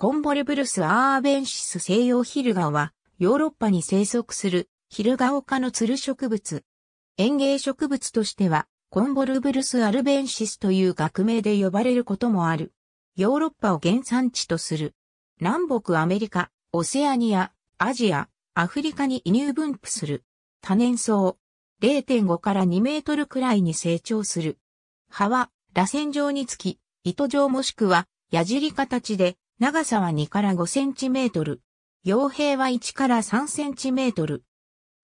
コンボルブルス・アーベンシス西洋ヒルガは、ヨーロッパに生息するヒルガオ科のツル植物。園芸植物としては、コンボルブルス・アルベンシスという学名で呼ばれることもある。ヨーロッパを原産地とする。南北アメリカ、オセアニア、アジア、アフリカに移入分布する。多年草。0.5から2メートルくらいに成長する。葉は、螺旋状につき、糸状もしくは、矢尻形で、長さは2から5センチメートル。傭兵は1から3センチメートル。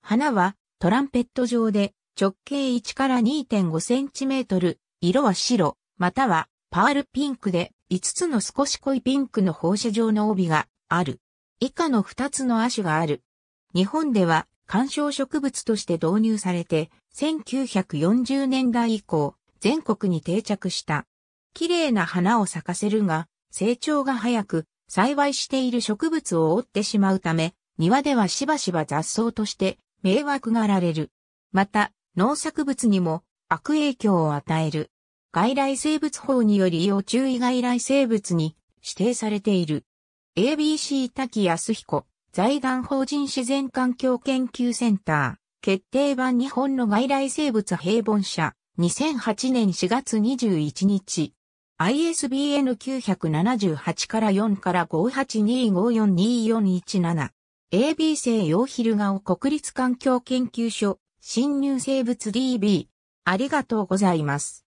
花はトランペット状で直径1から2.5センチメートル。色は白、またはパールピンクで5つの少し濃いピンクの放射状の帯がある。以下の2つの亜種がある。日本では観賞植物として導入されて1940年代以降全国に定着した。綺麗な花を咲かせるが成長が早く、栽培している植物を覆ってしまうため、庭ではしばしば雑草として迷惑がられる。また、農作物にも悪影響を与える。外来生物法により要注意外来生物に指定されている。ABC 滝康彦、財団法人自然環境研究センター、決定版日本の外来生物平凡社、2008年4月21日。ISBN 978から4から5825424417。AB 生ヨーヒルガオ国立環境研究所、新入生物 DB。ありがとうございます。